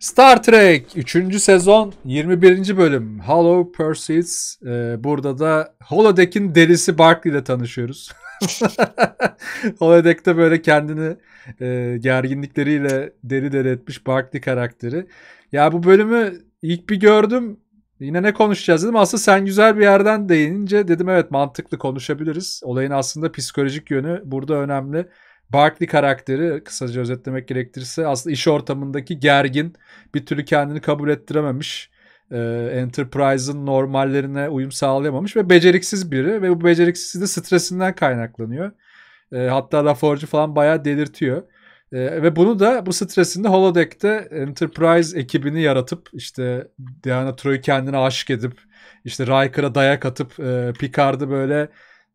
Star Trek 3. sezon 21. bölüm Hollow Pursuits. Ee, burada da Holodeck'in derisi Barkley ile tanışıyoruz. Holodeck'te böyle kendini e, gerginlikleriyle deri deri etmiş Barkley karakteri. Ya bu bölümü ilk bir gördüm. Yine ne konuşacağız dedim. Aslında sen güzel bir yerden değinince dedim evet mantıklı konuşabiliriz. Olayın aslında psikolojik yönü burada önemli. Barkley karakteri kısaca özetlemek gerekirse aslında iş ortamındaki gergin bir türlü kendini kabul ettirememiş. E, Enterprise'ın normallerine uyum sağlayamamış ve beceriksiz biri ve bu beceriksizliği de stresinden kaynaklanıyor. E, hatta Laforge falan bayağı delirtiyor. E, ve bunu da bu stresinde Holodeck'te Enterprise ekibini yaratıp işte Diana Troy'u kendine aşık edip işte Riker'a dayak atıp e, Picard'ı böyle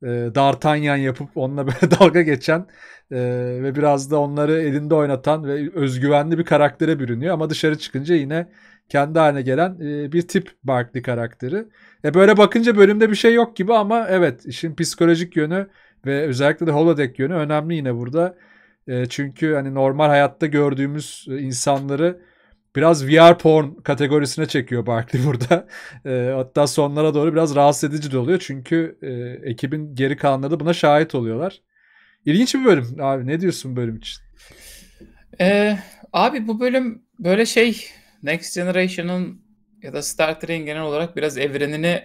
e, D'Artagnan yapıp onunla böyle dalga geçen e, ve biraz da onları elinde oynatan ve özgüvenli bir karaktere bürünüyor. Ama dışarı çıkınca yine kendi haline gelen e, bir tip Barkley karakteri. E böyle bakınca bölümde bir şey yok gibi ama evet işin psikolojik yönü ve özellikle de holodeck yönü önemli yine burada. E, çünkü hani normal hayatta gördüğümüz e, insanları biraz VR porn kategorisine çekiyor Barkley burada. E, hatta sonlara doğru biraz rahatsız edici de oluyor. Çünkü e, ekibin geri kalanları da buna şahit oluyorlar. İlginç bir bölüm abi. Ne diyorsun bölüm için? Ee, abi bu bölüm böyle şey Next Generation'ın ya da Star Trek'in genel olarak biraz evrenini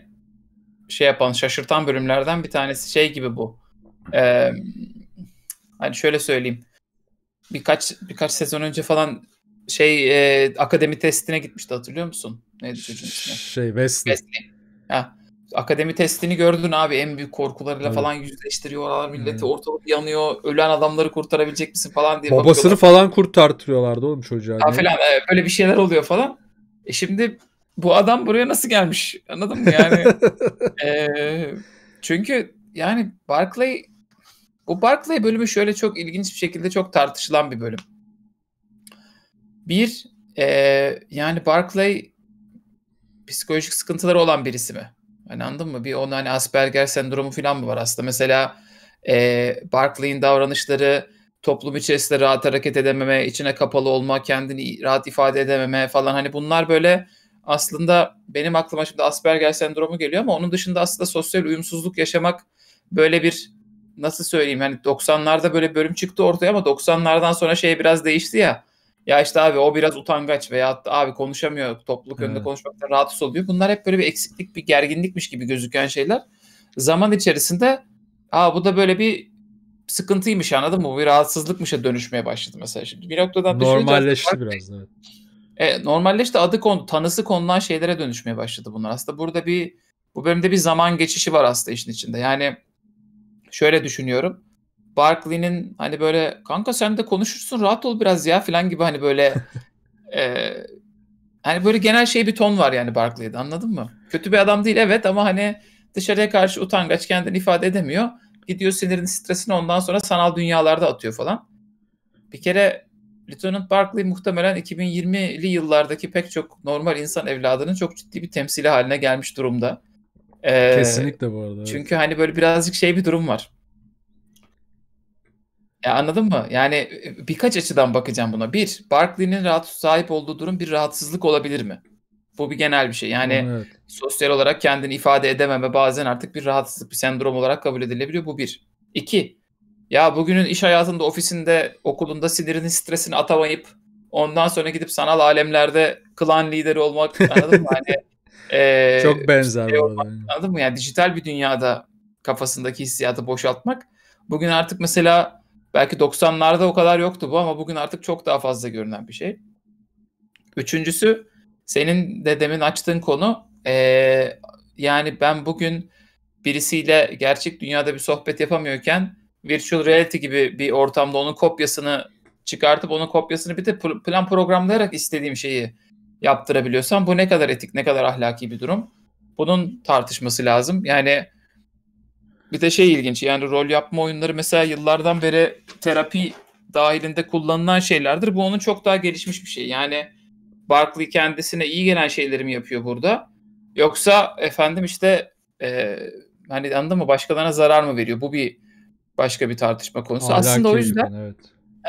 şey yapan, şaşırtan bölümlerden bir tanesi şey gibi bu. Ee, hani şöyle söyleyeyim. Birkaç birkaç sezon önce falan şey e, akademi testine gitmişti hatırlıyor musun? Neydi Şey Wesley. Wesley. Ha. Akademi testini gördün abi en büyük korkularıyla evet. falan yüzleştiriyorlar milleti hmm. ortalık yanıyor ölen adamları kurtarabilecek misin falan diye Babasını falan kurtartıyorlardı oğlum çocuğa. falan, öyle bir şeyler oluyor falan. E şimdi bu adam buraya nasıl gelmiş anladın mı yani? e, çünkü yani Barclay bu Barclay bölümü şöyle çok ilginç bir şekilde çok tartışılan bir bölüm. Bir, e, yani Barclay psikolojik sıkıntıları olan birisi mi? Hani anladın mı? Bir onun hani Asperger sendromu falan mı var aslında? Mesela e, Barclay'in davranışları toplum içerisinde rahat hareket edememe, içine kapalı olma, kendini rahat ifade edememe falan hani bunlar böyle aslında benim aklıma şimdi Asperger sendromu geliyor ama onun dışında aslında sosyal uyumsuzluk yaşamak böyle bir nasıl söyleyeyim hani 90'larda böyle bölüm çıktı ortaya ama 90'lardan sonra şey biraz değişti ya ya işte abi o biraz utangaç veya abi konuşamıyor topluluk önünde konuşmakta rahatsız oluyor. Bunlar hep böyle bir eksiklik bir gerginlikmiş gibi gözüken şeyler. Zaman içerisinde aa bu da böyle bir sıkıntıymış anladın mı? Bu Bir rahatsızlıkmışa dönüşmeye başladı mesela şimdi. Bir noktadan normalleşti biraz evet. E, normalleşti adı konu tanısı konulan şeylere dönüşmeye başladı bunlar. Aslında burada bir bu bölümde bir zaman geçişi var aslında işin içinde. Yani şöyle düşünüyorum. Barkley'nin hani böyle kanka sen de konuşursun rahat ol biraz ya falan gibi hani böyle e, hani böyle genel şey bir ton var yani Barkley'de anladın mı? Kötü bir adam değil evet ama hani dışarıya karşı utangaç kendini ifade edemiyor. Gidiyor sinirini stresini ondan sonra sanal dünyalarda atıyor falan. Bir kere Lieutenant Barkley muhtemelen 2020'li yıllardaki pek çok normal insan evladının çok ciddi bir temsili haline gelmiş durumda. Ee, Kesinlikle bu arada. Çünkü hani böyle birazcık şey bir durum var. Ya anladın mı? Yani e, birkaç açıdan bakacağım buna. Bir, Barkley'nin rahatsız sahip olduğu durum bir rahatsızlık olabilir mi? Bu bir genel bir şey. Yani evet. sosyal olarak kendini ifade edememe bazen artık bir rahatsızlık, bir sendrom olarak kabul edilebiliyor. Bu bir. İki, ya bugünün iş hayatında, ofisinde, okulunda sinirini, stresini atamayıp ondan sonra gidip sanal alemlerde klan lideri olmak anladın mı? Hani, e, Çok benzer. Şey olmak, anladın mı? Yani dijital bir dünyada kafasındaki hissiyatı boşaltmak. Bugün artık mesela Belki 90'larda o kadar yoktu bu ama bugün artık çok daha fazla görünen bir şey. Üçüncüsü senin de demin açtığın konu ee, yani ben bugün birisiyle gerçek dünyada bir sohbet yapamıyorken virtual reality gibi bir ortamda onun kopyasını çıkartıp onun kopyasını bir de plan programlayarak istediğim şeyi yaptırabiliyorsam bu ne kadar etik ne kadar ahlaki bir durum. Bunun tartışması lazım. Yani bir de şey ilginç yani rol yapma oyunları mesela yıllardan beri terapi dahilinde kullanılan şeylerdir. Bu onun çok daha gelişmiş bir şey. Yani Barkley kendisine iyi gelen şeyleri mi yapıyor burada? Yoksa efendim işte e, hani anladın mı başkalarına zarar mı veriyor? Bu bir başka bir tartışma konusu. Hala Aslında o yüzden ben, evet.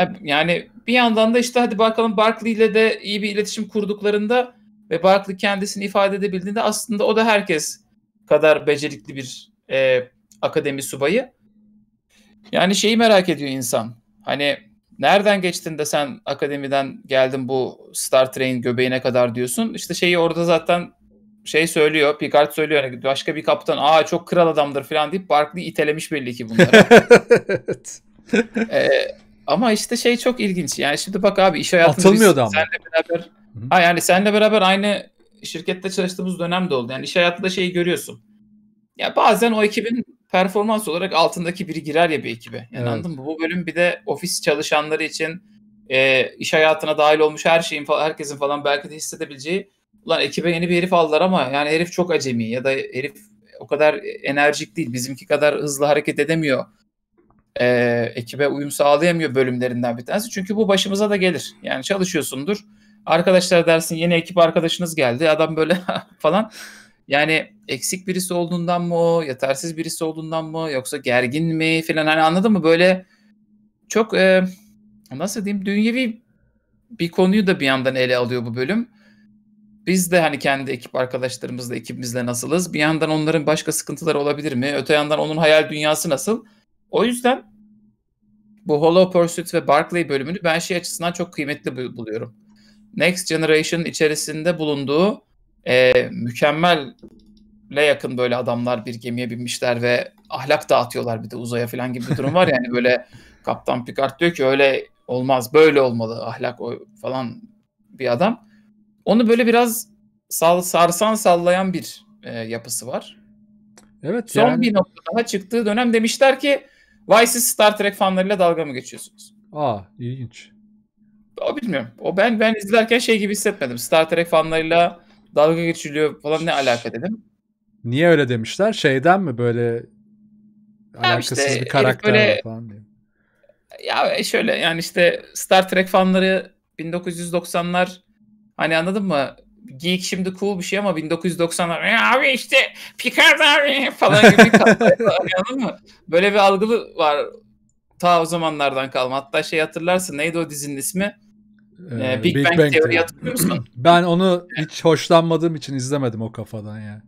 E, yani bir yandan da işte hadi bakalım Barkley ile de iyi bir iletişim kurduklarında ve Barkley kendisini ifade edebildiğinde aslında o da herkes kadar becerikli bir e, akademi subayı. Yani şeyi merak ediyor insan. Hani nereden geçtin de sen akademiden geldin bu Star Trek'in göbeğine kadar diyorsun. İşte şeyi orada zaten şey söylüyor. Picard söylüyor. Hani başka bir kaptan aa çok kral adamdır falan deyip Barkley itelemiş belli ki bunları. ee, ama işte şey çok ilginç. Yani şimdi bak abi iş hayatında biz, ama. senle beraber hı ha yani senle beraber aynı şirkette çalıştığımız dönem de oldu. Yani iş hayatında şeyi görüyorsun. Ya bazen o ekibin performans olarak altındaki biri girer ya bir ekibe. Yani evet. anladın mı? Bu bölüm bir de ofis çalışanları için e, iş hayatına dahil olmuş her şeyin herkesin falan belki de hissedebileceği ulan ekibe yeni bir herif aldılar ama yani herif çok acemi ya da herif o kadar enerjik değil. Bizimki kadar hızlı hareket edemiyor. E, ekibe uyum sağlayamıyor bölümlerinden bir tanesi. Çünkü bu başımıza da gelir. Yani çalışıyorsundur. Arkadaşlar dersin yeni ekip arkadaşınız geldi. Adam böyle falan yani eksik birisi olduğundan mı o, yetersiz birisi olduğundan mı yoksa gergin mi filan hani anladın mı böyle çok e, nasıl diyeyim dünyevi bir konuyu da bir yandan ele alıyor bu bölüm. Biz de hani kendi ekip arkadaşlarımızla, ekibimizle nasılız? Bir yandan onların başka sıkıntıları olabilir mi? Öte yandan onun hayal dünyası nasıl? O yüzden bu Hollow Pursuit ve Barclay bölümünü ben şey açısından çok kıymetli buluyorum. Next Generation içerisinde bulunduğu e, mükemmelle yakın böyle adamlar bir gemiye binmişler ve ahlak dağıtıyorlar bir de uzaya falan gibi bir durum var yani böyle Kaptan Picard diyor ki öyle olmaz böyle olmalı ahlak o falan bir adam. Onu böyle biraz sal, sarsan sallayan bir e, yapısı var. Evet. Son yani... bir nokta daha çıktığı dönem demişler ki Vay siz Star Trek fanlarıyla dalga mı geçiyorsunuz? Aa ilginç. O bilmiyorum. O ben ben izlerken şey gibi hissetmedim. Star Trek fanlarıyla dalga geçiliyor falan ne alaka dedim. Niye öyle demişler? Şeyden mi böyle alakasız işte, bir karakter böyle, falan diye. Ya şöyle yani işte Star Trek fanları 1990'lar hani anladın mı? Geek şimdi cool bir şey ama 1990'lar e abi işte Picard abi falan gibi hani anladın mı? Böyle bir algılı var ta o zamanlardan kalma. Hatta şey hatırlarsın neydi o dizinin ismi? Ee, ee, Big, Big Bang, Bang Theory hatırlıyor musun? ben onu hiç hoşlanmadığım için izlemedim o kafadan yani.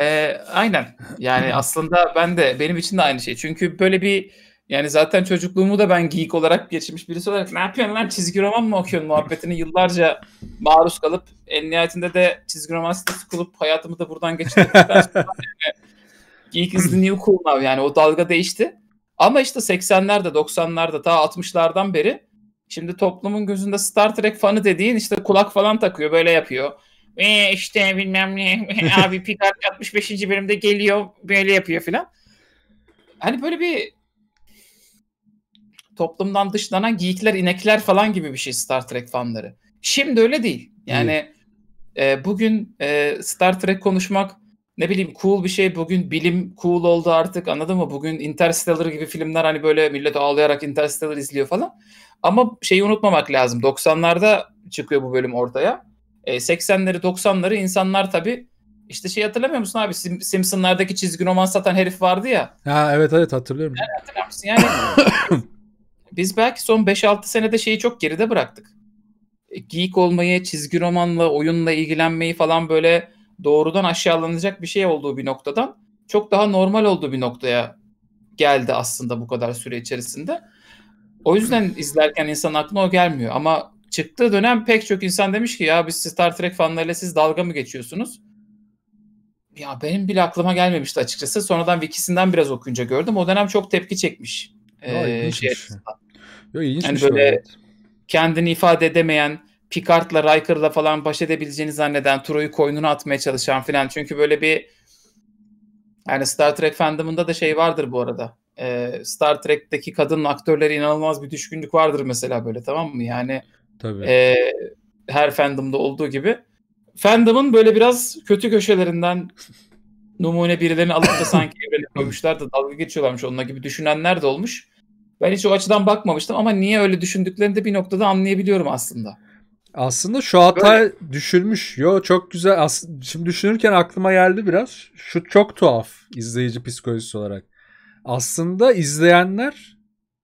Ee, aynen. Yani aslında ben de benim için de aynı şey. Çünkü böyle bir yani zaten çocukluğumu da ben geek olarak geçirmiş birisi olarak ne yapıyorsun lan çizgi roman mı okuyorsun muhabbetini yıllarca maruz kalıp en nihayetinde de çizgi roman sitesi kurup hayatımı da buradan geçirdikten geek is the new cool now yani o dalga değişti. Ama işte 80'lerde 90'larda ta 60'lardan beri Şimdi toplumun gözünde Star Trek fanı dediğin işte kulak falan takıyor böyle yapıyor. E işte bilmem ne abi Picard 65. bölümde geliyor böyle yapıyor filan. Hani böyle bir toplumdan dışlanan geyikler inekler falan gibi bir şey Star Trek fanları. Şimdi öyle değil. Yani e, bugün e, Star Trek konuşmak ne bileyim cool bir şey. Bugün bilim cool oldu artık anladın mı? Bugün Interstellar gibi filmler hani böyle millet ağlayarak Interstellar izliyor falan. Ama şeyi unutmamak lazım. 90'larda çıkıyor bu bölüm ortaya. E, 80'leri 90'ları insanlar tabii işte şey hatırlamıyor musun abi Sim- Simpsonlardaki çizgi roman satan herif vardı ya. Ha evet evet hatırlıyorum. Yani hatırlar mısın? Yani biz belki son 5-6 senede şeyi çok geride bıraktık. E, geek olmayı, çizgi romanla, oyunla ilgilenmeyi falan böyle doğrudan aşağılanacak bir şey olduğu bir noktadan çok daha normal olduğu bir noktaya geldi aslında bu kadar süre içerisinde. O yüzden izlerken insan aklına o gelmiyor. Ama çıktığı dönem pek çok insan demiş ki ya biz Star Trek fanlarıyla siz dalga mı geçiyorsunuz? Ya benim bile aklıma gelmemişti açıkçası. Sonradan wikisinden biraz okuyunca gördüm. O dönem çok tepki çekmiş. Ya, ee, şey Yo, yani böyle evet. kendini ifade edemeyen Picard'la Riker'la falan baş edebileceğini zanneden Troy'u koynuna atmaya çalışan filan. Çünkü böyle bir yani Star Trek fandomında da şey vardır bu arada e, Star Trek'teki kadın aktörlere inanılmaz bir düşkünlük vardır mesela böyle tamam mı? Yani Tabii. E, her fandomda olduğu gibi. Fandom'ın böyle biraz kötü köşelerinden numune birilerini alıp da sanki evrene koymuşlar da dalga geçiyorlarmış onunla gibi düşünenler de olmuş. Ben hiç o açıdan bakmamıştım ama niye öyle düşündüklerini de bir noktada anlayabiliyorum aslında. Aslında şu hata Böyle... düşünmüş. Yo çok güzel. As- Şimdi düşünürken aklıma geldi biraz. Şu çok tuhaf izleyici psikolojisi olarak aslında izleyenler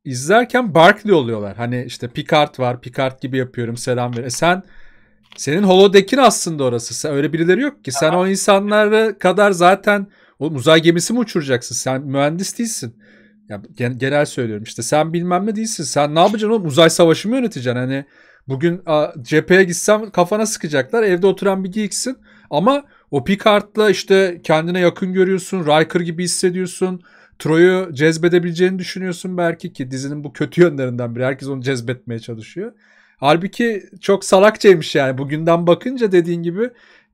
izlerken Barkley oluyorlar. Hani işte Picard var. Picard gibi yapıyorum. Selam ver. E sen senin holodekin aslında orası. Sen, öyle birileri yok ki. Sen Aha. o insanlara kadar zaten o uzay gemisi mi uçuracaksın? Sen mühendis değilsin. Ya yani genel söylüyorum işte sen bilmem ne değilsin. Sen ne yapacaksın oğlum? Uzay savaşı mı yöneteceksin? Hani bugün a, cepheye gitsem kafana sıkacaklar. Evde oturan bir geeksin. Ama o Picard'la işte kendine yakın görüyorsun. Riker gibi hissediyorsun. Troy'u cezbedebileceğini düşünüyorsun belki ki dizinin bu kötü yönlerinden biri. Herkes onu cezbetmeye çalışıyor. Halbuki çok salakçaymış yani. Bugünden bakınca dediğin gibi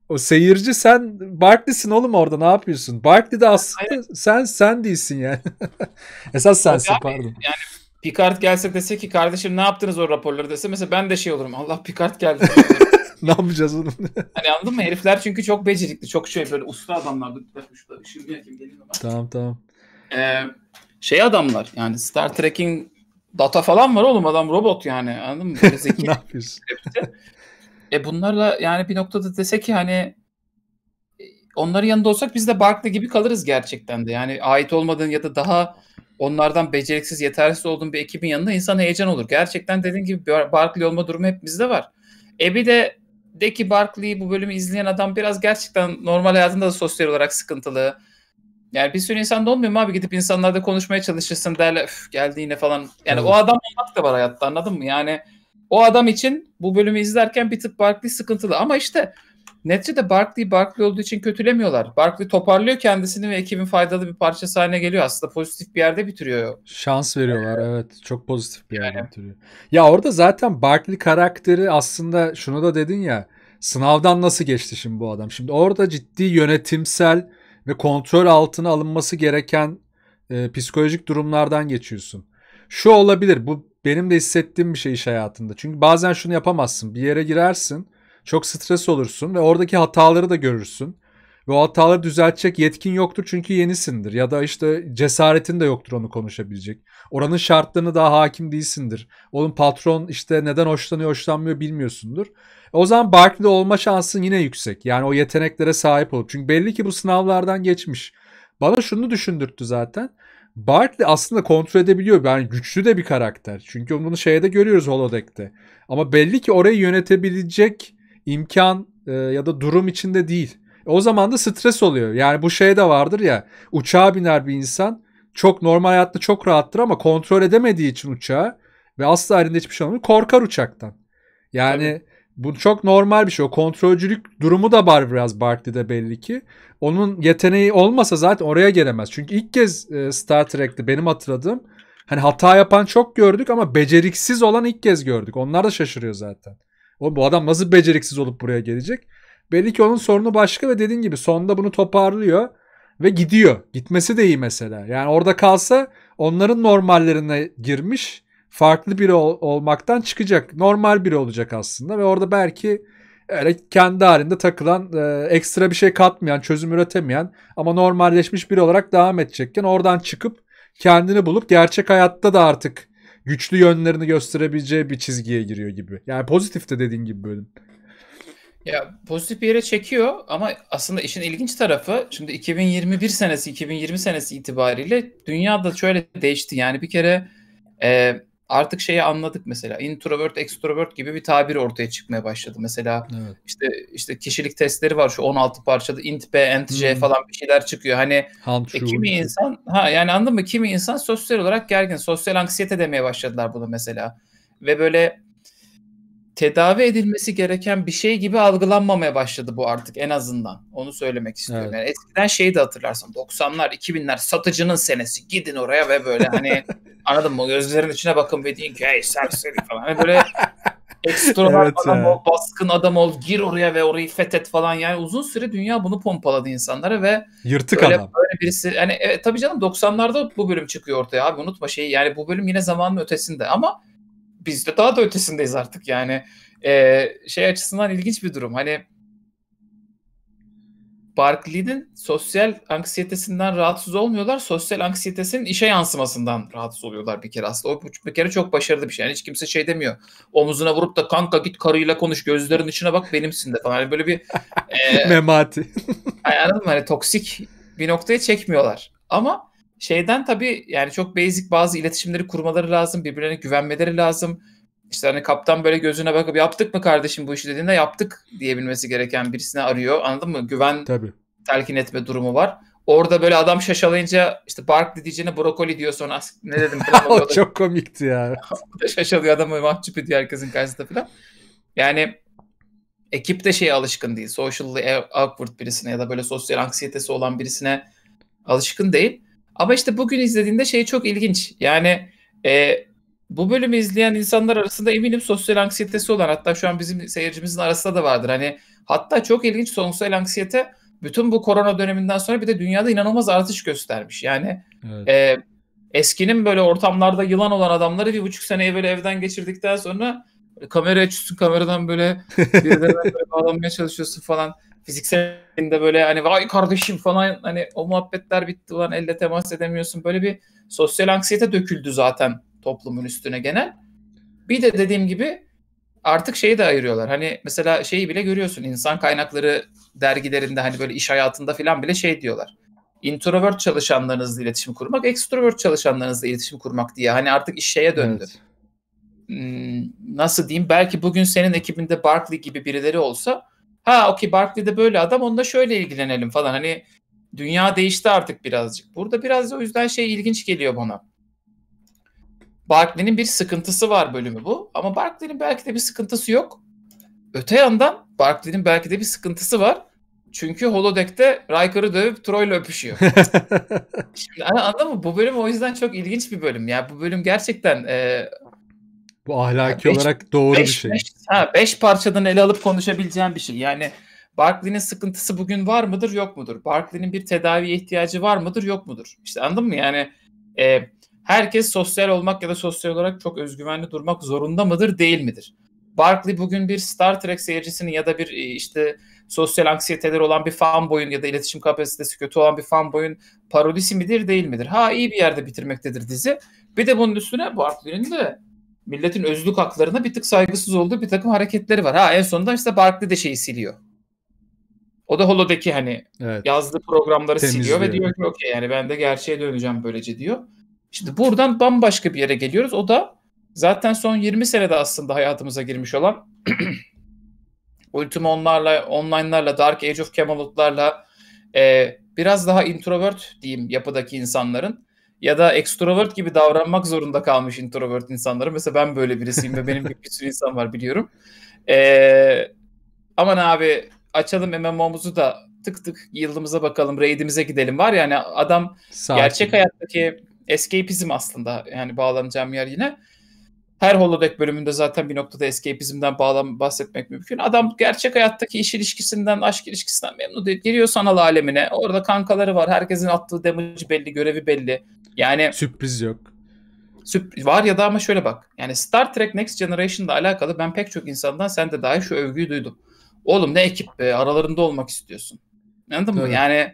o seyirci sen Barkley'sin oğlum orada ne yapıyorsun? Barkley de aslında sen sen değilsin yani. Esas sensin abi, pardon. Yani Picard gelse dese ki kardeşim ne yaptınız o raporları dese mesela ben de şey olurum. Allah Picard geldi. ne yapacağız oğlum? hani anladın mı? Herifler çünkü çok becerikli. Çok şey böyle usta adamlardı. Şimdi yakayım gelin Tamam tamam e, şey adamlar yani Star Trek'in data falan var oğlum adam robot yani anladın mı? zeki. ne yapıyorsun? e bunlarla yani bir noktada dese ki hani e, onların yanında olsak biz de Barkley gibi kalırız gerçekten de. Yani ait olmadığın ya da daha onlardan beceriksiz, yetersiz olduğun bir ekibin yanında insan heyecan olur. Gerçekten dediğin gibi Barkley olma durumu hepimizde var. E bir de de ki Barkley'i bu bölümü izleyen adam biraz gerçekten normal hayatında da sosyal olarak sıkıntılı. Yani bir sürü insan da olmuyor mu abi gidip insanlarda konuşmaya çalışırsın derler geldi yine falan. Yani evet. o adam olmak da var hayatta anladın mı? Yani o adam için bu bölümü izlerken bir tık Barkley sıkıntılı ama işte neticede Barkley Barkley olduğu için kötülemiyorlar. Barkley toparlıyor kendisini ve ekibin faydalı bir parçası haline geliyor. Aslında pozitif bir yerde bitiriyor. Şans veriyorlar ee, evet. Çok pozitif bir yerde yani. bitiriyor. Ya orada zaten Barkley karakteri aslında şunu da dedin ya sınavdan nasıl geçti şimdi bu adam? Şimdi orada ciddi yönetimsel ve kontrol altına alınması gereken e, psikolojik durumlardan geçiyorsun. Şu olabilir bu benim de hissettiğim bir şey iş hayatında. Çünkü bazen şunu yapamazsın. Bir yere girersin, çok stres olursun ve oradaki hataları da görürsün. Ve o hataları düzeltecek yetkin yoktur çünkü yenisindir. Ya da işte cesaretin de yoktur onu konuşabilecek. Oranın şartlarına daha hakim değilsindir. Onun patron işte neden hoşlanıyor hoşlanmıyor bilmiyorsundur. O zaman Barkley'de olma şansın yine yüksek. Yani o yeteneklere sahip olup. Çünkü belli ki bu sınavlardan geçmiş. Bana şunu düşündürttü zaten. Barkley aslında kontrol edebiliyor. Yani güçlü de bir karakter. Çünkü bunu şeyde görüyoruz Holodeck'te. Ama belli ki orayı yönetebilecek imkan e, ya da durum içinde değil. O zaman da stres oluyor. Yani bu şey de vardır ya uçağa biner bir insan çok normal hayatta çok rahattır ama kontrol edemediği için uçağı ve asla elinde hiçbir şey olmuyor. Korkar uçaktan. Yani Tabii. bu çok normal bir şey. O kontrolcülük durumu da var biraz Barkley'de belli ki. Onun yeteneği olmasa zaten oraya gelemez. Çünkü ilk kez e, Star Trek'te benim hatırladığım hani hata yapan çok gördük ama beceriksiz olan ilk kez gördük. Onlar da şaşırıyor zaten. o bu adam nasıl beceriksiz olup buraya gelecek? Belli ki onun sorunu başka ve dediğin gibi sonda bunu toparlıyor ve gidiyor. Gitmesi de iyi mesela. Yani orada kalsa onların normallerine girmiş farklı biri ol- olmaktan çıkacak. Normal biri olacak aslında ve orada belki öyle kendi halinde takılan e, ekstra bir şey katmayan, çözüm üretemeyen ama normalleşmiş biri olarak devam edecekken oradan çıkıp kendini bulup gerçek hayatta da artık güçlü yönlerini gösterebileceği bir çizgiye giriyor gibi. Yani pozitif de dediğin gibi bölüm. Ya pozitif bir yere çekiyor ama aslında işin ilginç tarafı şimdi 2021 senesi 2020 senesi itibariyle dünyada şöyle değişti. Yani bir kere e, artık şeyi anladık mesela introvert extrovert gibi bir tabir ortaya çıkmaya başladı. Mesela evet. işte işte kişilik testleri var şu 16 parçada int p entj hmm. falan bir şeyler çıkıyor. Hani e, kimi insan ha yani anladın mı kimi insan sosyal olarak gergin sosyal anksiyete demeye başladılar bunu mesela. Ve böyle tedavi edilmesi gereken bir şey gibi algılanmamaya başladı bu artık en azından. Onu söylemek istiyorum. Evet. Yani eskiden şeyi de hatırlarsam 90'lar 2000'ler satıcının senesi gidin oraya ve böyle hani anladın mı gözlerin içine bakın ve deyin ki hey serseri falan. Hani böyle ekstralar evet, adam ol, baskın adam ol, gir oraya ve orayı fethet falan. Yani uzun süre dünya bunu pompaladı insanlara ve yırtık böyle, adam. Böyle birisi yani evet, tabii canım 90'larda bu bölüm çıkıyor ortaya abi unutma şeyi. Yani bu bölüm yine zamanın ötesinde ama biz de daha da ötesindeyiz artık yani. E, şey açısından ilginç bir durum. Hani Barkley'nin sosyal anksiyetesinden rahatsız olmuyorlar. Sosyal anksiyetesinin işe yansımasından rahatsız oluyorlar bir kere aslında. O bir kere çok başarılı bir şey. Yani hiç kimse şey demiyor. Omuzuna vurup da kanka git karıyla konuş gözlerin içine bak benimsin de falan. Yani böyle bir... e, Memati. anladın mı? Hani toksik bir noktaya çekmiyorlar. Ama Şeyden tabii yani çok basic bazı iletişimleri kurmaları lazım. Birbirlerine güvenmeleri lazım. İşte hani kaptan böyle gözüne bakıp yaptık mı kardeşim bu işi dediğinde yaptık diyebilmesi gereken birisine arıyor. Anladın mı? Güven tabii. telkin etme durumu var. Orada böyle adam şaşalayınca işte Barkley diyeceğine brokoli diyor sonra ne dedim o çok komikti ya. şaşalıyor adamı mahcup ediyor herkesin karşısında falan. Yani ekip de şeye alışkın değil. Socially awkward birisine ya da böyle sosyal anksiyetesi olan birisine alışkın değil. Ama işte bugün izlediğinde şey çok ilginç. Yani e, bu bölümü izleyen insanlar arasında eminim sosyal anksiyetesi olan hatta şu an bizim seyircimizin arasında da vardır. Hani hatta çok ilginç sosyal anksiyete bütün bu korona döneminden sonra bir de dünyada inanılmaz artış göstermiş. Yani evet. e, eskinin böyle ortamlarda yılan olan adamları bir buçuk sene böyle evden geçirdikten sonra kamera açıyorsun kameradan böyle birilerine böyle bağlanmaya çalışıyorsun falan fizikselinde böyle hani vay kardeşim falan hani o muhabbetler bitti lan elle temas edemiyorsun. Böyle bir sosyal anksiyete döküldü zaten toplumun üstüne genel. Bir de dediğim gibi artık şeyi de ayırıyorlar. Hani mesela şeyi bile görüyorsun insan kaynakları dergilerinde hani böyle iş hayatında falan bile şey diyorlar. Introvert çalışanlarınızla iletişim kurmak, extrovert çalışanlarınızla iletişim kurmak diye. Hani artık iş şeye döndü. Evet. Hmm, nasıl diyeyim? Belki bugün senin ekibinde Barkley gibi birileri olsa Ha okey Barkley'de böyle adam onunla şöyle ilgilenelim falan. Hani dünya değişti artık birazcık. Burada biraz o yüzden şey ilginç geliyor bana. Barkley'nin bir sıkıntısı var bölümü bu. Ama Barkley'nin belki de bir sıkıntısı yok. Öte yandan Barkley'nin belki de bir sıkıntısı var. Çünkü Holodeck'te Riker'ı dövüp Troy'la öpüşüyor. Şimdi anladın mı? Bu bölüm o yüzden çok ilginç bir bölüm. Ya yani bu bölüm gerçekten e, bu ahlaki beş, olarak doğru beş, bir şey. Beş, ha, beş parçadan ele alıp konuşabileceğim bir şey. Yani Barkley'nin sıkıntısı bugün var mıdır yok mudur? Barkley'nin bir tedaviye ihtiyacı var mıdır yok mudur? İşte anladın mı yani e, herkes sosyal olmak ya da sosyal olarak çok özgüvenli durmak zorunda mıdır değil midir? Barkley bugün bir Star Trek seyircisinin ya da bir e, işte sosyal anksiyeteleri olan bir fanboyun ya da iletişim kapasitesi kötü olan bir fanboyun parodisi midir değil midir? Ha iyi bir yerde bitirmektedir dizi. Bir de bunun üstüne Barkley'nin de milletin özlük haklarına bir tık saygısız olduğu bir takım hareketleri var. Ha en sonunda işte Barkley de şeyi siliyor. O da Holo'daki hani evet. yazdığı programları Temizliyor. siliyor ve diyor ki okey yani ben de gerçeğe döneceğim böylece diyor. Şimdi buradan bambaşka bir yere geliyoruz. O da zaten son 20 senede aslında hayatımıza girmiş olan Ultima onlarla, online'larla, Dark Age of Camelot'larla e, biraz daha introvert diyeyim yapıdaki insanların ya da ekstrovert gibi davranmak zorunda kalmış introvert insanlara. Mesela ben böyle birisiyim ve benim gibi bir sürü insan var biliyorum. Ee, aman abi açalım MMO'muzu da tık tık yıldımıza bakalım, raidimize gidelim var yani adam Sakin. gerçek hayattaki escapism aslında yani bağlanacağım yer yine. Her holodeck bölümünde zaten bir noktada escapizmden bağlam bahsetmek mümkün. Adam gerçek hayattaki iş ilişkisinden, aşk ilişkisinden memnun değil. Giriyor sanal alemine. Orada kankaları var. Herkesin attığı damage belli, görevi belli. Yani sürpriz yok. Sürpriz var ya da ama şöyle bak. Yani Star Trek Next Generation'la alakalı ben pek çok insandan sen de dahi şu övgüyü duydum. Oğlum ne ekip be aralarında olmak istiyorsun. Anladın evet. mı? Yani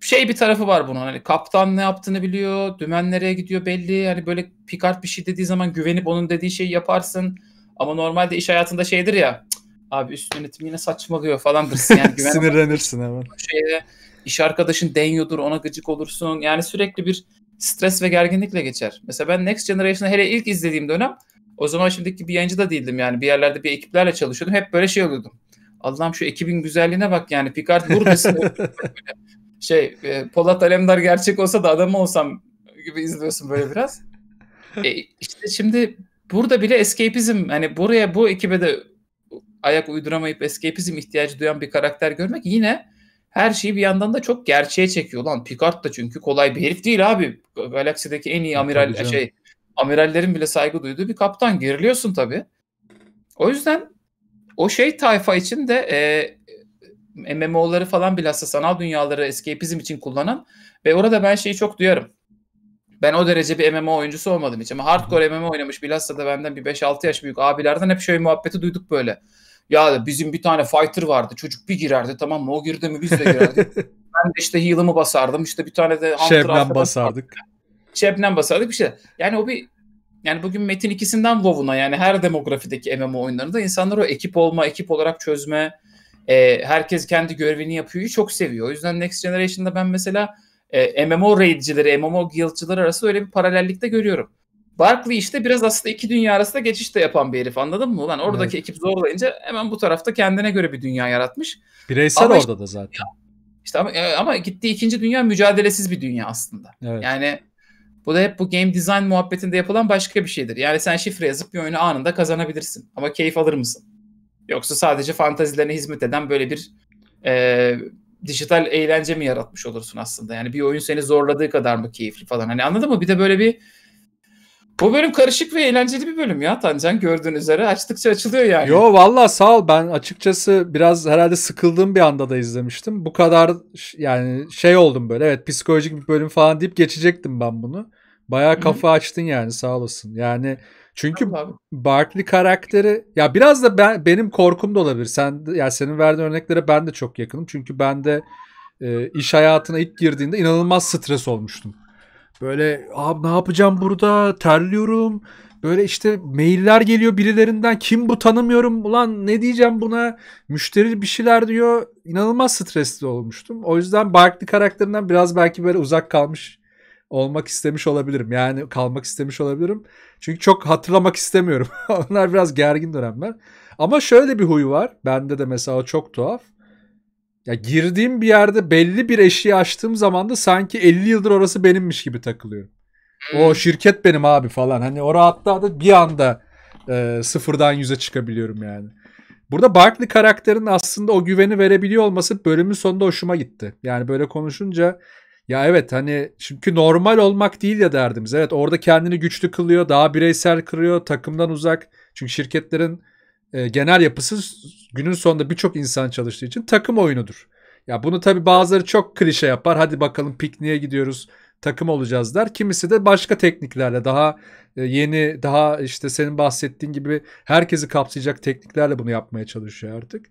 şey bir tarafı var bunun. Hani kaptan ne yaptığını biliyor, dümen nereye gidiyor belli. Hani böyle Picard bir şey dediği zaman güvenip onun dediği şeyi yaparsın. Ama normalde iş hayatında şeydir ya. Abi üst yönetim yine saçmalıyor falan dersin. Yani Sinirlenirsin hemen. Şeyde, iş arkadaşın deniyordur, ona gıcık olursun. Yani sürekli bir stres ve gerginlikle geçer. Mesela ben Next Generation'ı hele ilk izlediğim dönem o zaman şimdiki bir yayıncı da değildim yani. Bir yerlerde bir ekiplerle çalışıyordum. Hep böyle şey oluyordum. Allah'ım şu ekibin güzelliğine bak yani. Picard buradasın. şey e, Polat Alemdar gerçek olsa da adam olsam gibi izliyorsun böyle biraz. e, işte şimdi burada bile escapizm hani buraya bu ekibe de ayak uyduramayıp escapizm ihtiyacı duyan bir karakter görmek yine her şeyi bir yandan da çok gerçeğe çekiyor. Lan Picard da çünkü kolay bir herif değil abi. Galaksideki en iyi e, amiral şey amirallerin bile saygı duyduğu bir kaptan. Geriliyorsun tabii. O yüzden o şey tayfa için de e, MMO'ları falan bilhassa sanal dünyaları escapizm için kullanan ve orada ben şeyi çok duyarım. Ben o derece bir MMO oyuncusu olmadım hiç ama hardcore MMO oynamış bilhassa da benden bir 5-6 yaş büyük abilerden hep şöyle muhabbeti duyduk böyle. Ya bizim bir tane fighter vardı çocuk bir girerdi tamam mı o girdi mi biz de girerdik. ben de işte heal'ımı basardım işte bir tane de Hunter Şebnem basardık. Şebnem basardık bir şey. Yani o bir yani bugün Metin ikisinden WoW'una yani her demografideki MMO oyunlarında insanlar o ekip olma, ekip olarak çözme, e, herkes kendi görevini yapıyor. Çok seviyor. O yüzden Next Generation'da ben mesela e, MMO raidcileri, MMO guildçıları arasında öyle bir paralellikte görüyorum. Barkley işte biraz aslında iki dünya arasında geçiş de yapan bir herif anladın mı? Ulan oradaki evet. ekip zorlayınca hemen bu tarafta kendine göre bir dünya yaratmış. Bireysel ama orada işte, da zaten. İşte ama, e, ama gittiği ikinci dünya mücadelesiz bir dünya aslında. Evet. Yani bu da hep bu game design muhabbetinde yapılan başka bir şeydir. Yani sen şifre yazıp bir oyunu anında kazanabilirsin. Ama keyif alır mısın? Yoksa sadece fantazilerine hizmet eden böyle bir e, dijital eğlence mi yaratmış olursun aslında? Yani bir oyun seni zorladığı kadar mı keyifli falan? Hani anladın mı? Bir de böyle bir bu bölüm karışık ve eğlenceli bir bölüm ya Tancan gördüğün üzere açtıkça açılıyor yani. Yo valla sağ ol ben açıkçası biraz herhalde sıkıldığım bir anda da izlemiştim. Bu kadar yani şey oldum böyle evet psikolojik bir bölüm falan deyip geçecektim ben bunu. Bayağı kafa açtın yani sağ olasın. Yani çünkü Barkley karakteri ya biraz da ben benim korkum da olabilir. Sen ya yani senin verdiğin örneklere ben de çok yakınım. Çünkü ben de e, iş hayatına ilk girdiğinde inanılmaz stres olmuştum. Böyle abi ne yapacağım burada terliyorum. Böyle işte mailler geliyor birilerinden kim bu tanımıyorum ulan ne diyeceğim buna müşteri bir şeyler diyor İnanılmaz stresli olmuştum. O yüzden Barkley karakterinden biraz belki böyle uzak kalmış olmak istemiş olabilirim. Yani kalmak istemiş olabilirim. Çünkü çok hatırlamak istemiyorum. Onlar biraz gergin dönemler. Ama şöyle bir huy var. Bende de mesela çok tuhaf. Ya girdiğim bir yerde belli bir eşiği açtığım zaman da sanki 50 yıldır orası benimmiş gibi takılıyorum. O hmm. şirket benim abi falan. Hani o rahatlığa da bir anda e, sıfırdan yüze çıkabiliyorum yani. Burada Barkley karakterinin aslında o güveni verebiliyor olması bölümün sonunda hoşuma gitti. Yani böyle konuşunca ya evet hani çünkü normal olmak değil ya derdimiz. Evet orada kendini güçlü kılıyor, daha bireysel kırıyor, takımdan uzak. Çünkü şirketlerin e, genel yapısı günün sonunda birçok insan çalıştığı için takım oyunudur. Ya bunu tabi bazıları çok klişe yapar. Hadi bakalım pikniğe gidiyoruz, takım olacağız der. Kimisi de başka tekniklerle daha e, yeni, daha işte senin bahsettiğin gibi herkesi kapsayacak tekniklerle bunu yapmaya çalışıyor artık.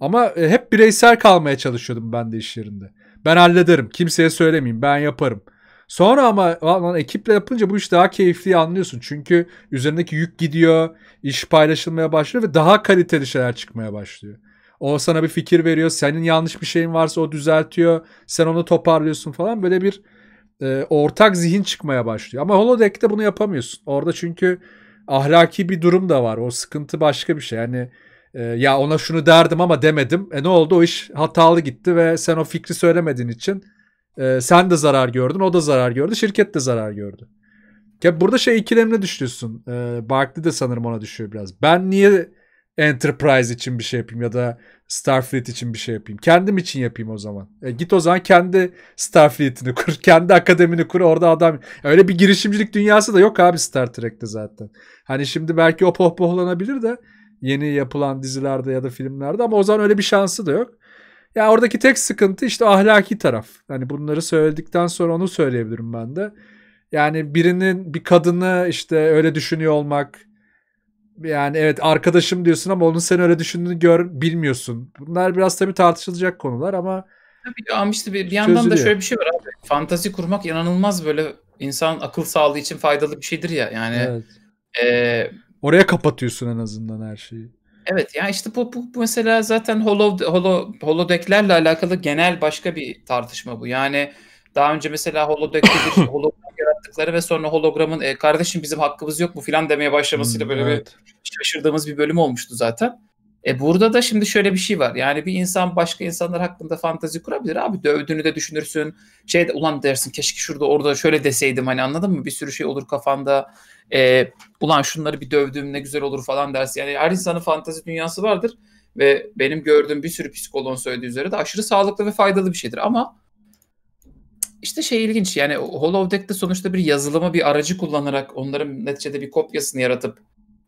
Ama e, hep bireysel kalmaya çalışıyordum ben de iş yerinde. Ben hallederim. Kimseye söylemeyeyim. Ben yaparım. Sonra ama lan ekiple yapınca bu iş daha keyifli anlıyorsun. Çünkü üzerindeki yük gidiyor, iş paylaşılmaya başlıyor ve daha kaliteli şeyler çıkmaya başlıyor. O sana bir fikir veriyor. Senin yanlış bir şeyin varsa o düzeltiyor. Sen onu toparlıyorsun falan. Böyle bir e, ortak zihin çıkmaya başlıyor. Ama Holodeck'te bunu yapamıyorsun. Orada çünkü ahlaki bir durum da var. O sıkıntı başka bir şey. Yani ee, ya ona şunu derdim ama demedim. E ne oldu? O iş hatalı gitti ve sen o fikri söylemediğin için e, sen de zarar gördün, o da zarar gördü, şirket de zarar gördü. Ya burada şey ikilemine düşüyorsun. E, ee, Barkley de sanırım ona düşüyor biraz. Ben niye Enterprise için bir şey yapayım ya da Starfleet için bir şey yapayım. Kendim için yapayım o zaman. E, git o zaman kendi Starfleet'ini kur. Kendi akademini kur. Orada adam... Öyle bir girişimcilik dünyası da yok abi Star Trek'te zaten. Hani şimdi belki o pohpohlanabilir de yeni yapılan dizilerde ya da filmlerde ama o zaman öyle bir şansı da yok. Ya yani oradaki tek sıkıntı işte ahlaki taraf. Hani bunları söyledikten sonra onu söyleyebilirim ben de. Yani birinin bir kadını işte öyle düşünüyor olmak yani evet arkadaşım diyorsun ama onun seni öyle düşündüğünü gör bilmiyorsun. Bunlar biraz tabii tartışılacak konular ama Tabii ama işte bir, bir yandan da şöyle bir şey var abi. Fantazi kurmak inanılmaz böyle insan akıl sağlığı için faydalı bir şeydir ya. Yani evet. e, Oraya kapatıyorsun en azından her şeyi. Evet ya yani işte bu, bu, bu mesela zaten holo, holo, holodecklerle alakalı genel başka bir tartışma bu. Yani daha önce mesela holodeckte bir hologram yarattıkları ve sonra hologramın e, kardeşim bizim hakkımız yok mu filan demeye başlamasıyla hmm, böyle evet. bir şaşırdığımız bir bölüm olmuştu zaten. E burada da şimdi şöyle bir şey var. Yani bir insan başka insanlar hakkında fantazi kurabilir. Abi dövdüğünü de düşünürsün. Şey de ulan dersin keşke şurada orada şöyle deseydim hani anladın mı? Bir sürü şey olur kafanda e, ulan şunları bir dövdüğüm ne güzel olur falan dersin. Yani her insanın fantazi dünyası vardır ve benim gördüğüm bir sürü psikologun söylediği üzere de aşırı sağlıklı ve faydalı bir şeydir ama işte şey ilginç yani Holodeck'te sonuçta bir yazılıma bir aracı kullanarak onların neticede bir kopyasını yaratıp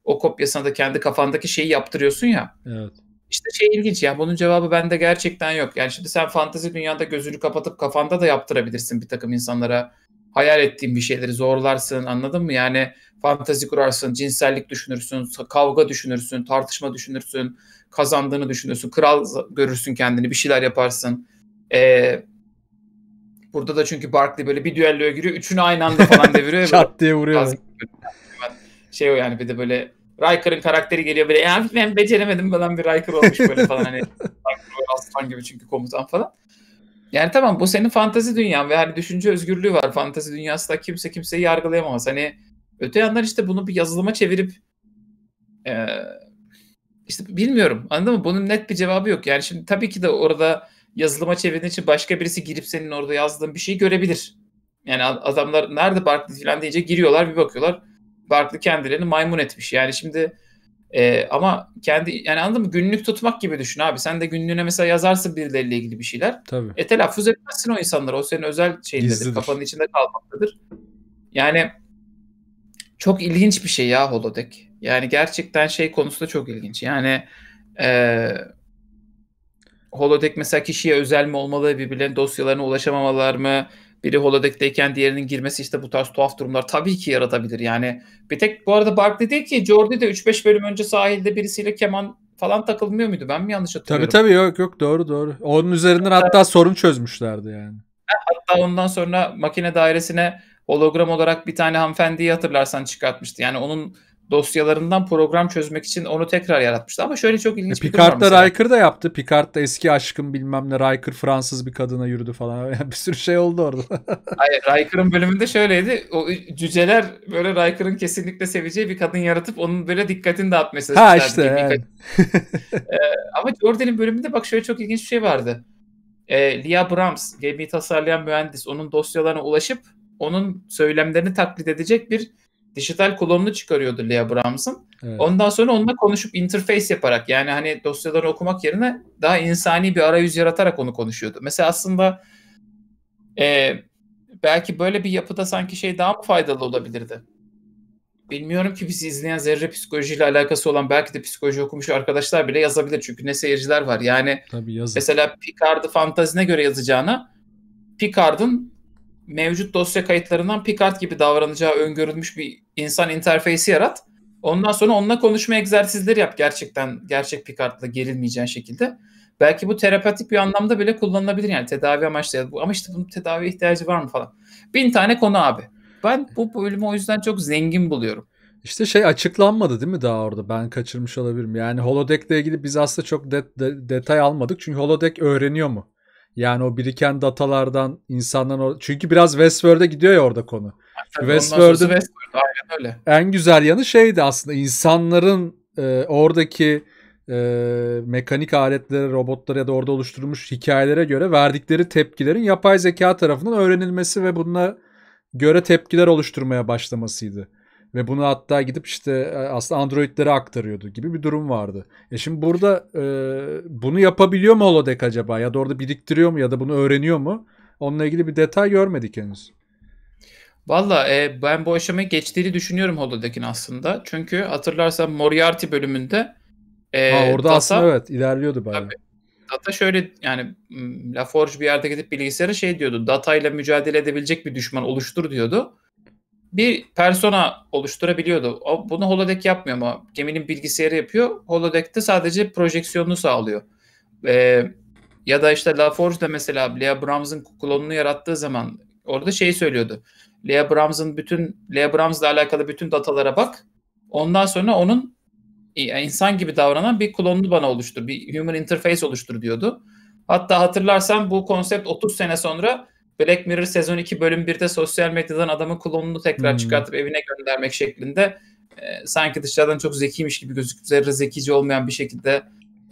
o kopyasına da kendi kafandaki şeyi yaptırıyorsun ya. Evet. İşte şey ilginç ya bunun cevabı bende gerçekten yok. Yani şimdi sen fantazi dünyada gözünü kapatıp kafanda da yaptırabilirsin bir takım insanlara hayal ettiğin bir şeyleri zorlarsın anladın mı? Yani fantazi kurarsın, cinsellik düşünürsün, kavga düşünürsün, tartışma düşünürsün, kazandığını düşünürsün, kral görürsün kendini, bir şeyler yaparsın. Ee, burada da çünkü Barkley böyle bir düelloya giriyor, üçünü aynı anda falan deviriyor. Çat diye vuruyor. şey o yani bir de böyle Riker'ın karakteri geliyor böyle ya ben beceremedim falan bir Riker olmuş böyle falan hani Riker aslan gibi çünkü komutan falan. Yani tamam bu senin fantazi dünyan ve hani düşünce özgürlüğü var. Fantazi dünyasında kimse kimseyi yargılayamaz. Hani öte yandan işte bunu bir yazılıma çevirip e, işte bilmiyorum anladın mı? Bunun net bir cevabı yok. Yani şimdi tabii ki de orada yazılıma çevirdiğin için başka birisi girip senin orada yazdığın bir şeyi görebilir. Yani adamlar nerede Barkley falan diyece giriyorlar bir bakıyorlar. Barkley kendilerini maymun etmiş. Yani şimdi e, ama kendi yani anladın mı? Günlük tutmak gibi düşün abi. Sen de günlüğüne mesela yazarsın birileriyle ilgili bir şeyler. Tabii. E telaffuz etmezsin o insanları. O senin özel şeyindedir. Gizlidir. Kafanın içinde kalmaktadır. Yani çok ilginç bir şey ya holodeck. Yani gerçekten şey konusunda çok ilginç. Yani e, holodeck mesela kişiye özel mi olmalı? Birbirlerinin dosyalarına ulaşamamalar mı? biri holodeck'teyken diğerinin girmesi işte bu tarz tuhaf durumlar tabii ki yaratabilir. Yani bir tek bu arada Barkley değil ki Jordi de 3-5 bölüm önce sahilde birisiyle keman falan takılmıyor muydu? Ben mi yanlış hatırlıyorum? Tabii tabii yok yok doğru doğru. Onun üzerinden hatta, hatta sorun çözmüşlerdi yani. Hatta ondan sonra makine dairesine hologram olarak bir tane hanımefendiyi hatırlarsan çıkartmıştı. Yani onun dosyalarından program çözmek için onu tekrar yaratmıştı. Ama şöyle çok ilginç e, bir durum var. Picard da Riker da yaptı. Picard da eski aşkım bilmem ne Riker Fransız bir kadına yürüdü falan. Yani bir sürü şey oldu orada. Hayır Riker'ın bölümünde şöyleydi. O cüceler böyle Riker'ın kesinlikle seveceği bir kadın yaratıp onun böyle dikkatini dağıtması. Ha işte. Yani. ee, ama Jordan'in bölümünde bak şöyle çok ilginç bir şey vardı. Ee, Lia Brahms gemiyi tasarlayan mühendis onun dosyalarına ulaşıp onun söylemlerini taklit edecek bir dijital kolonunu çıkarıyordu Lea Brahms'ın. Evet. Ondan sonra onunla konuşup interface yaparak yani hani dosyaları okumak yerine daha insani bir arayüz yaratarak onu konuşuyordu. Mesela aslında e, belki böyle bir yapıda sanki şey daha mı faydalı olabilirdi? Bilmiyorum ki bizi izleyen zerre psikolojiyle alakası olan belki de psikoloji okumuş arkadaşlar bile yazabilir. Çünkü ne seyirciler var. Yani Tabii yazın. mesela Picard'ı fantazine göre yazacağına Picard'ın mevcut dosya kayıtlarından Picard gibi davranacağı öngörülmüş bir insan interfeysi yarat. Ondan sonra onunla konuşma egzersizleri yap gerçekten gerçek Picard'la gerilmeyeceğin şekilde. Belki bu terapatik bir anlamda bile kullanılabilir yani tedavi amaçlı. Ama işte bunun tedavi ihtiyacı var mı falan. Bin tane konu abi. Ben e bu bölümü o yüzden çok zengin buluyorum. İşte şey açıklanmadı değil mi daha orada? Ben kaçırmış olabilirim. Yani Holodeck'le ilgili biz aslında çok de- de- detay almadık. Çünkü Holodeck öğreniyor mu? Yani o biriken datalardan insanların or- çünkü biraz Westworld'e gidiyor ya orada konu. Westworld'un Westworld, aynen öyle. En güzel yanı şeydi aslında insanların e, oradaki e, mekanik aletlere, robotlara ya da orada oluşturulmuş hikayelere göre verdikleri tepkilerin yapay zeka tarafından öğrenilmesi ve bununla göre tepkiler oluşturmaya başlamasıydı. Ve bunu hatta gidip işte e, aslında Android'lere aktarıyordu gibi bir durum vardı. E şimdi burada e, bunu yapabiliyor mu Holodeck acaba? Ya da orada biriktiriyor mu ya da bunu öğreniyor mu? Onunla ilgili bir detay görmedik henüz. Valla e, ben bu aşamaya geçtiğini düşünüyorum Holodeck'in aslında. Çünkü hatırlarsan Moriarty bölümünde e, ha, orada Data, aslında evet ilerliyordu bayağı. Tabii, Data şöyle yani LaForge bir yerde gidip bilgisayara şey diyordu. Data ile mücadele edebilecek bir düşman oluştur diyordu bir persona oluşturabiliyordu. O, bunu holodeck yapmıyor ama geminin bilgisayarı yapıyor. Holodeck'te sadece projeksiyonunu sağlıyor. Ee, ya da işte LaForge'da mesela Lea Brahms'ın klonunu yarattığı zaman orada şey söylüyordu. Lea Brahms'ın bütün Lea Brahms'la alakalı bütün datalara bak. Ondan sonra onun insan gibi davranan bir klonunu bana oluştur. Bir human interface oluştur diyordu. Hatta hatırlarsan bu konsept 30 sene sonra Black Mirror sezon 2 bölüm 1'de sosyal medyadan adamın klonunu tekrar hmm. çıkartıp evine göndermek şeklinde e, sanki dışarıdan çok zekiymiş gibi gözüküp zerre olmayan bir şekilde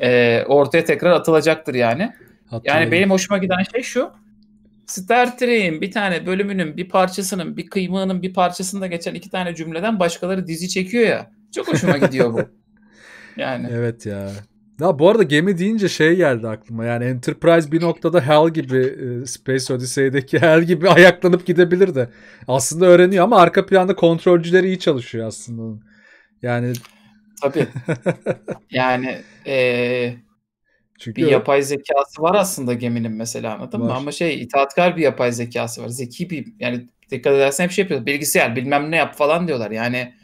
e, ortaya tekrar atılacaktır yani. Hatta yani benim hoşuma giden şey şu. Star Trek'in bir tane bölümünün bir parçasının bir kıymığının bir parçasında geçen iki tane cümleden başkaları dizi çekiyor ya. Çok hoşuma gidiyor bu. Yani. Evet ya. Ya bu arada gemi deyince şey geldi aklıma. Yani Enterprise bir noktada Hell gibi e, Space Odyssey'deki Hell gibi ayaklanıp gidebilir de. Aslında öğreniyor ama arka planda kontrolcüleri iyi çalışıyor aslında. Yani tabii. yani ee, çünkü bir yapay zekası var aslında geminin mesela anladın var. mı? Ama şey itaatkar bir yapay zekası var. Zeki bir yani dikkat edersen hep şey yapıyor. Bilgisayar bilmem ne yap falan diyorlar. Yani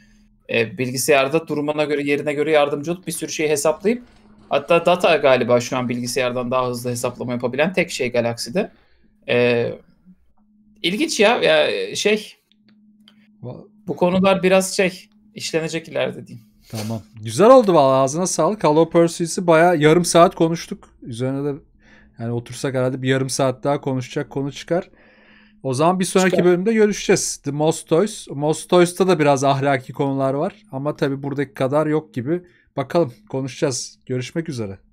e, bilgisayarda durumuna göre yerine göre yardımcı olup bir sürü şey hesaplayıp Hatta data galiba şu an bilgisayardan daha hızlı hesaplama yapabilen tek şey Galaxy'de. Ee, ilginç ya, ya şey bu konular biraz şey işlenecek ileride diyeyim. Tamam. Güzel oldu valla ağzına sağlık. Hello Pursuit'si baya yarım saat konuştuk. Üzerine de yani otursak herhalde bir yarım saat daha konuşacak konu çıkar. O zaman bir sonraki çıkar. bölümde görüşeceğiz. The Most Toys. Most Toys'ta da biraz ahlaki konular var. Ama tabii buradaki kadar yok gibi. Bakalım konuşacağız. Görüşmek üzere.